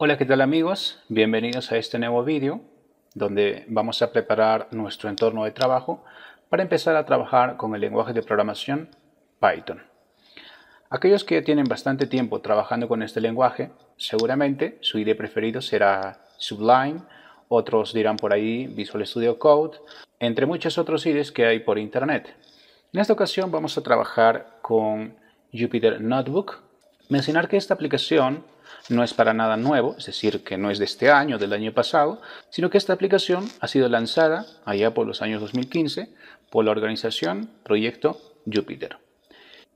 Hola, ¿qué tal amigos? Bienvenidos a este nuevo vídeo donde vamos a preparar nuestro entorno de trabajo para empezar a trabajar con el lenguaje de programación Python. Aquellos que tienen bastante tiempo trabajando con este lenguaje, seguramente su ID preferido será Sublime, otros dirán por ahí Visual Studio Code, entre muchos otros IDs que hay por internet. En esta ocasión vamos a trabajar con Jupyter Notebook. Mencionar que esta aplicación no es para nada nuevo, es decir, que no es de este año, del año pasado, sino que esta aplicación ha sido lanzada allá por los años 2015 por la organización Proyecto Jupyter.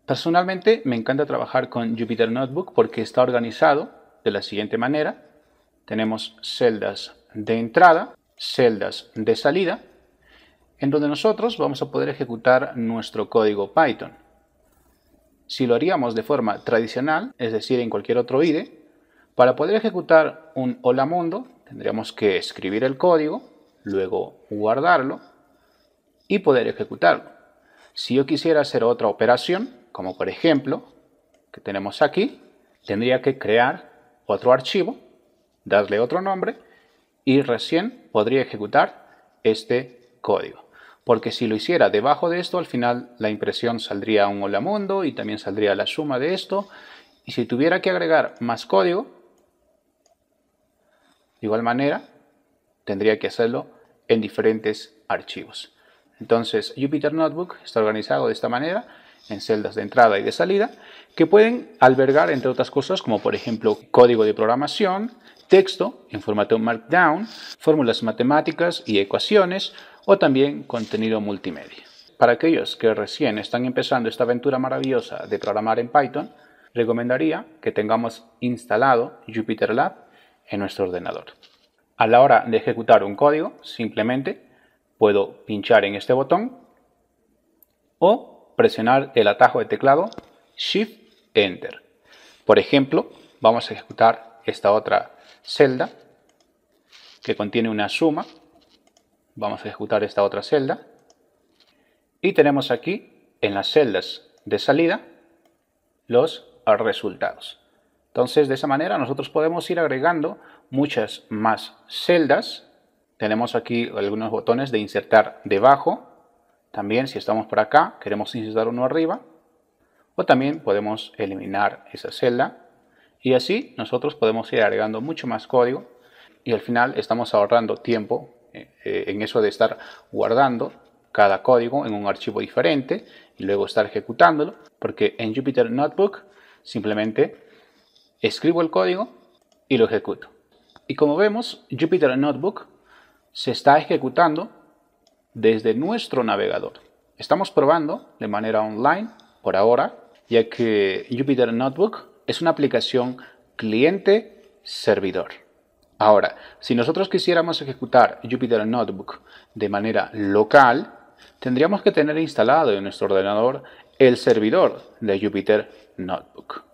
Personalmente me encanta trabajar con Jupyter Notebook porque está organizado de la siguiente manera. Tenemos celdas de entrada, celdas de salida, en donde nosotros vamos a poder ejecutar nuestro código Python. Si lo haríamos de forma tradicional, es decir, en cualquier otro IDE, para poder ejecutar un hola mundo, tendríamos que escribir el código, luego guardarlo y poder ejecutarlo. Si yo quisiera hacer otra operación, como por ejemplo, que tenemos aquí, tendría que crear otro archivo, darle otro nombre y recién podría ejecutar este código. Porque si lo hiciera debajo de esto, al final la impresión saldría un hola mundo y también saldría la suma de esto. Y si tuviera que agregar más código, de igual manera, tendría que hacerlo en diferentes archivos. Entonces, Jupyter Notebook está organizado de esta manera en celdas de entrada y de salida que pueden albergar, entre otras cosas, como por ejemplo código de programación, texto en formato Markdown, fórmulas matemáticas y ecuaciones o también contenido multimedia. Para aquellos que recién están empezando esta aventura maravillosa de programar en Python, recomendaría que tengamos instalado JupyterLab en nuestro ordenador. A la hora de ejecutar un código, simplemente puedo pinchar en este botón o presionar el atajo de teclado Shift Enter. Por ejemplo, vamos a ejecutar esta otra celda que contiene una suma. Vamos a ejecutar esta otra celda. Y tenemos aquí en las celdas de salida los resultados. Entonces, de esa manera nosotros podemos ir agregando muchas más celdas. Tenemos aquí algunos botones de insertar debajo. También si estamos por acá, queremos insertar uno arriba. O también podemos eliminar esa celda. Y así nosotros podemos ir agregando mucho más código. Y al final estamos ahorrando tiempo eh, eh, en eso de estar guardando cada código en un archivo diferente y luego estar ejecutándolo. Porque en Jupyter Notebook simplemente escribo el código y lo ejecuto. Y como vemos, Jupyter Notebook se está ejecutando desde nuestro navegador. Estamos probando de manera online por ahora, ya que Jupyter Notebook es una aplicación cliente-servidor. Ahora, si nosotros quisiéramos ejecutar Jupyter Notebook de manera local, tendríamos que tener instalado en nuestro ordenador el servidor de Jupyter Notebook.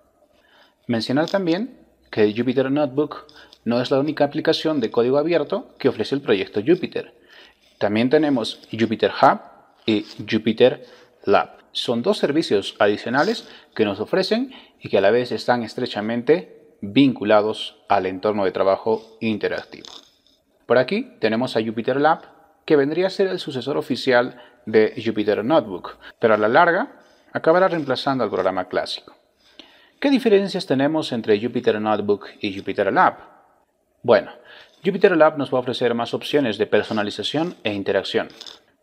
Mencionar también que Jupyter Notebook no es la única aplicación de código abierto que ofrece el proyecto Jupyter. También tenemos Jupyter Hub y Jupyter Lab. Son dos servicios adicionales que nos ofrecen y que a la vez están estrechamente vinculados al entorno de trabajo interactivo. Por aquí tenemos a Jupyter Lab, que vendría a ser el sucesor oficial de Jupyter Notebook, pero a la larga acabará reemplazando al programa clásico. ¿Qué diferencias tenemos entre Jupyter Notebook y Jupyter Lab? Bueno, Jupyter Lab nos va a ofrecer más opciones de personalización e interacción.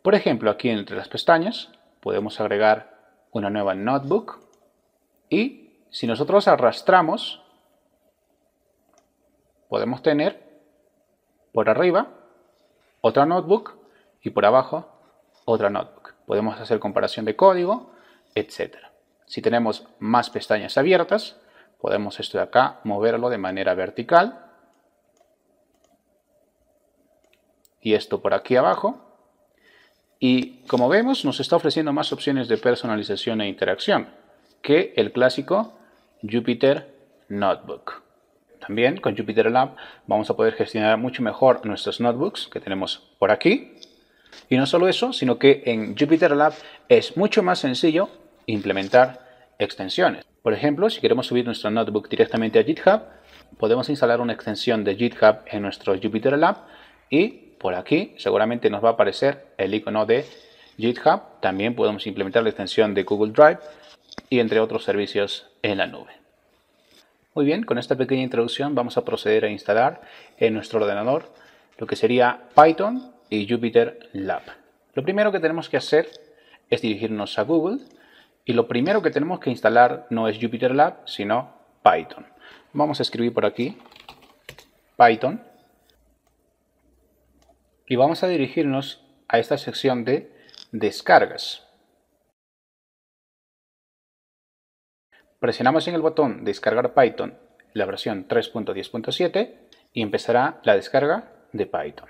Por ejemplo, aquí entre las pestañas podemos agregar una nueva notebook y si nosotros arrastramos podemos tener por arriba otra notebook y por abajo otra notebook. Podemos hacer comparación de código, etcétera. Si tenemos más pestañas abiertas, podemos esto de acá moverlo de manera vertical. Y esto por aquí abajo. Y como vemos, nos está ofreciendo más opciones de personalización e interacción que el clásico Jupyter Notebook. También con Jupyter Lab vamos a poder gestionar mucho mejor nuestros notebooks que tenemos por aquí. Y no solo eso, sino que en Jupyter Lab es mucho más sencillo implementar extensiones. Por ejemplo, si queremos subir nuestro notebook directamente a GitHub, podemos instalar una extensión de GitHub en nuestro Jupyter Lab y por aquí seguramente nos va a aparecer el icono de GitHub. También podemos implementar la extensión de Google Drive y entre otros servicios en la nube. Muy bien, con esta pequeña introducción vamos a proceder a instalar en nuestro ordenador lo que sería Python y Jupyter Lab. Lo primero que tenemos que hacer es dirigirnos a Google y lo primero que tenemos que instalar no es JupyterLab, sino Python. Vamos a escribir por aquí Python y vamos a dirigirnos a esta sección de descargas. Presionamos en el botón descargar Python la versión 3.10.7 y empezará la descarga de Python.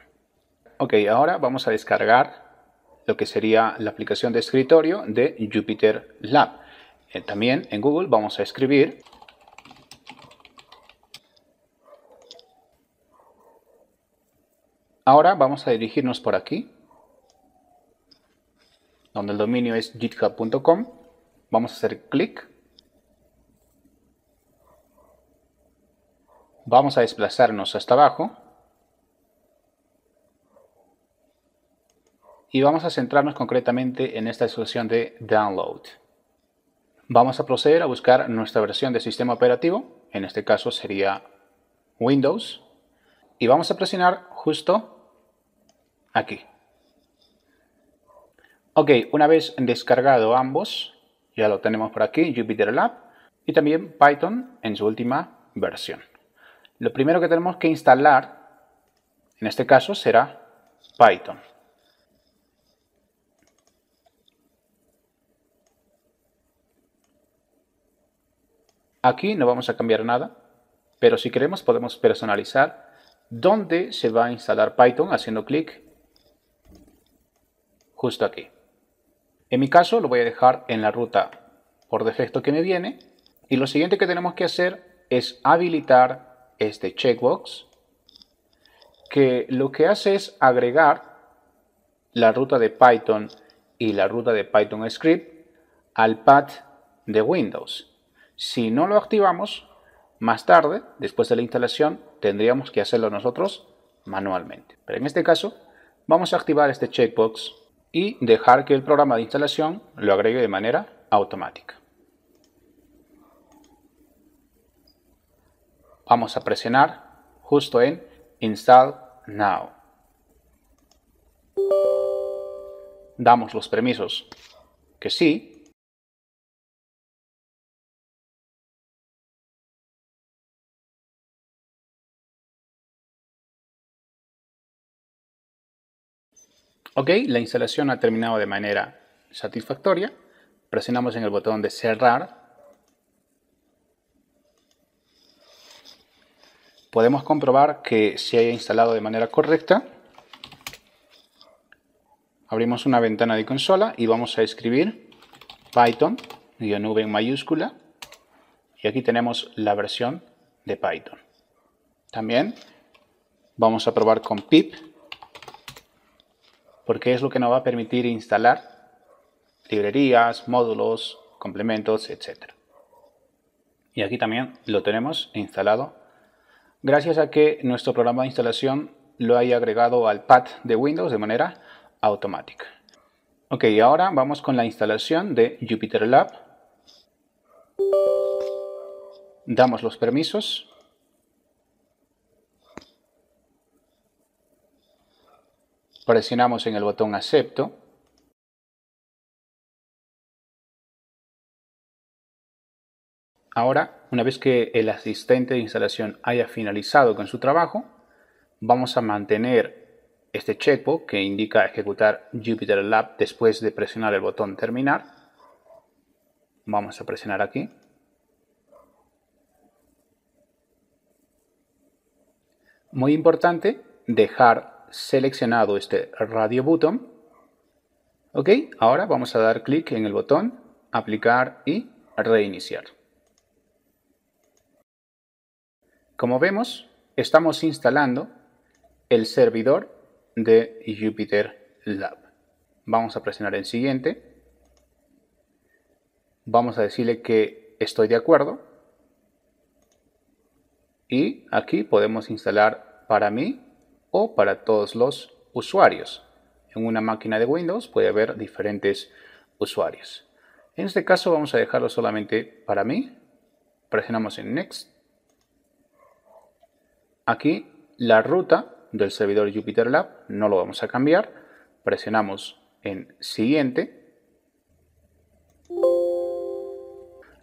Ok, ahora vamos a descargar lo que sería la aplicación de escritorio de Jupyter Lab. Eh, también en Google vamos a escribir Ahora vamos a dirigirnos por aquí, donde el dominio es github.com. Vamos a hacer clic. Vamos a desplazarnos hasta abajo y vamos a centrarnos concretamente en esta solución de download. Vamos a proceder a buscar nuestra versión de sistema operativo, en este caso sería Windows, y vamos a presionar justo aquí. Ok, una vez descargado ambos, ya lo tenemos por aquí, Jupyter Lab, y también Python en su última versión. Lo primero que tenemos que instalar, en este caso, será Python. Aquí no vamos a cambiar nada, pero si queremos podemos personalizar dónde se va a instalar Python haciendo clic justo aquí. En mi caso lo voy a dejar en la ruta por defecto que me viene y lo siguiente que tenemos que hacer es habilitar este checkbox que lo que hace es agregar la ruta de Python y la ruta de Python Script al pad de Windows. Si no lo activamos, más tarde, después de la instalación, tendríamos que hacerlo nosotros manualmente. Pero en este caso, vamos a activar este checkbox y dejar que el programa de instalación lo agregue de manera automática. Vamos a presionar justo en Install Now. Damos los permisos que sí Ok, la instalación ha terminado de manera satisfactoria. Presionamos en el botón de cerrar. Podemos comprobar que se haya instalado de manera correcta. Abrimos una ventana de consola y vamos a escribir Python, guión V en mayúscula. Y aquí tenemos la versión de Python. También vamos a probar con pip porque es lo que nos va a permitir instalar librerías, módulos, complementos, etc. Y aquí también lo tenemos instalado gracias a que nuestro programa de instalación lo haya agregado al pad de Windows de manera automática. Ok, ahora vamos con la instalación de JupyterLab. Damos los permisos presionamos en el botón acepto Ahora, una vez que el asistente de instalación haya finalizado con su trabajo, vamos a mantener este checkbox que indica ejecutar Jupyter Lab después de presionar el botón terminar. Vamos a presionar aquí. Muy importante, dejar seleccionado este radio button, ok, ahora vamos a dar clic en el botón aplicar y reiniciar. Como vemos, estamos instalando el servidor de Jupyter Lab. Vamos a presionar el siguiente. Vamos a decirle que estoy de acuerdo. Y aquí podemos instalar para mí o para todos los usuarios. En una máquina de Windows puede haber diferentes usuarios. En este caso vamos a dejarlo solamente para mí. Presionamos en Next. Aquí la ruta del servidor JupyterLab no lo vamos a cambiar. Presionamos en Siguiente.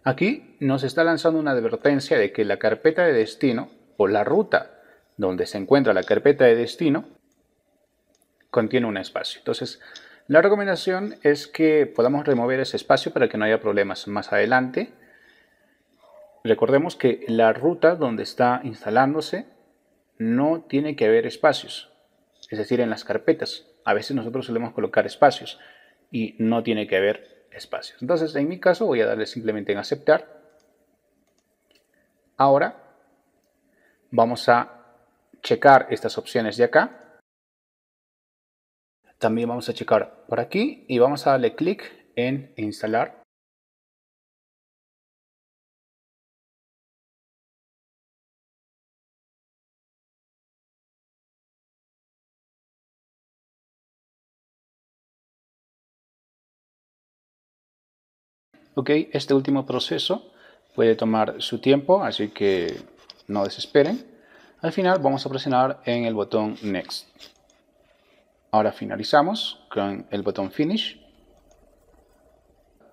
Aquí nos está lanzando una advertencia de que la carpeta de destino o la ruta donde se encuentra la carpeta de destino, contiene un espacio. Entonces, la recomendación es que podamos remover ese espacio para que no haya problemas más adelante. Recordemos que la ruta donde está instalándose no tiene que haber espacios, es decir, en las carpetas. A veces nosotros solemos colocar espacios y no tiene que haber espacios. Entonces, en mi caso voy a darle simplemente en aceptar. Ahora vamos a checar estas opciones de acá. También vamos a checar por aquí y vamos a darle clic en instalar. Ok, este último proceso puede tomar su tiempo, así que no desesperen. Al final vamos a presionar en el botón Next. Ahora finalizamos con el botón Finish.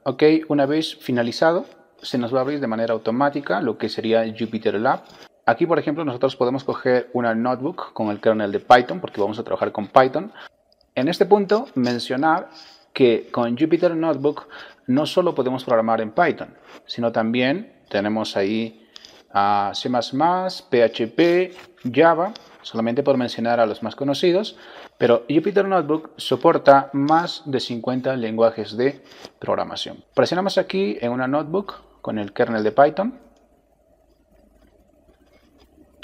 Ok, una vez finalizado, se nos va a abrir de manera automática lo que sería JupyterLab. Lab. Aquí, por ejemplo, nosotros podemos coger una notebook con el kernel de Python, porque vamos a trabajar con Python. En este punto, mencionar que con Jupyter Notebook no solo podemos programar en Python, sino también tenemos ahí a C++, PHP, Java, solamente por mencionar a los más conocidos, pero Jupyter Notebook soporta más de 50 lenguajes de programación. Presionamos aquí en una notebook con el kernel de Python.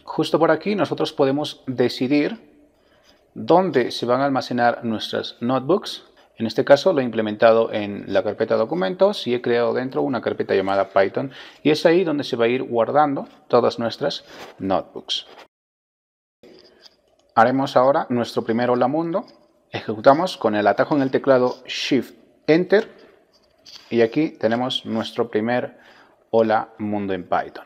Justo por aquí nosotros podemos decidir dónde se van a almacenar nuestras notebooks. En este caso lo he implementado en la carpeta documentos y he creado dentro una carpeta llamada Python y es ahí donde se va a ir guardando todas nuestras notebooks. Haremos ahora nuestro primer hola mundo. Ejecutamos con el atajo en el teclado Shift Enter y aquí tenemos nuestro primer hola mundo en Python.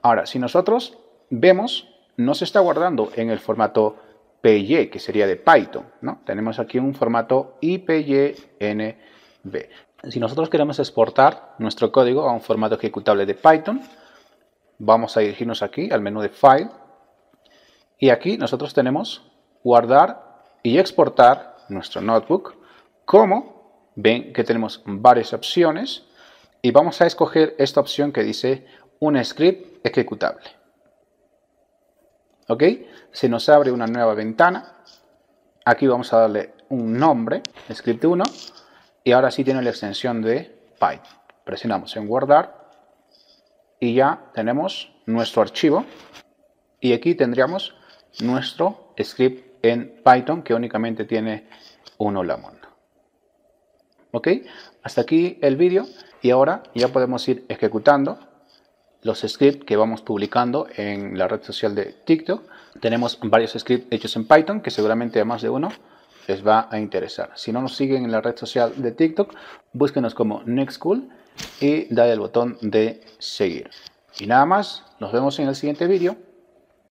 Ahora, si nosotros vemos, no se está guardando en el formato que sería de Python. ¿no? Tenemos aquí un formato IPYNB. Si nosotros queremos exportar nuestro código a un formato ejecutable de Python, vamos a dirigirnos aquí al menú de File. Y aquí nosotros tenemos guardar y exportar nuestro notebook. Como ven que tenemos varias opciones y vamos a escoger esta opción que dice un script ejecutable. ¿Ok? Se nos abre una nueva ventana. Aquí vamos a darle un nombre, script 1. Y ahora sí tiene la extensión de Python. Presionamos en guardar. Y ya tenemos nuestro archivo. Y aquí tendríamos nuestro script en Python que únicamente tiene un hola mundo. ¿Ok? Hasta aquí el vídeo y ahora ya podemos ir ejecutando los scripts que vamos publicando en la red social de TikTok. Tenemos varios scripts hechos en Python que seguramente a más de uno les va a interesar. Si no nos siguen en la red social de TikTok, búsquenos como Nextcool y dale al botón de seguir. Y nada más, nos vemos en el siguiente vídeo.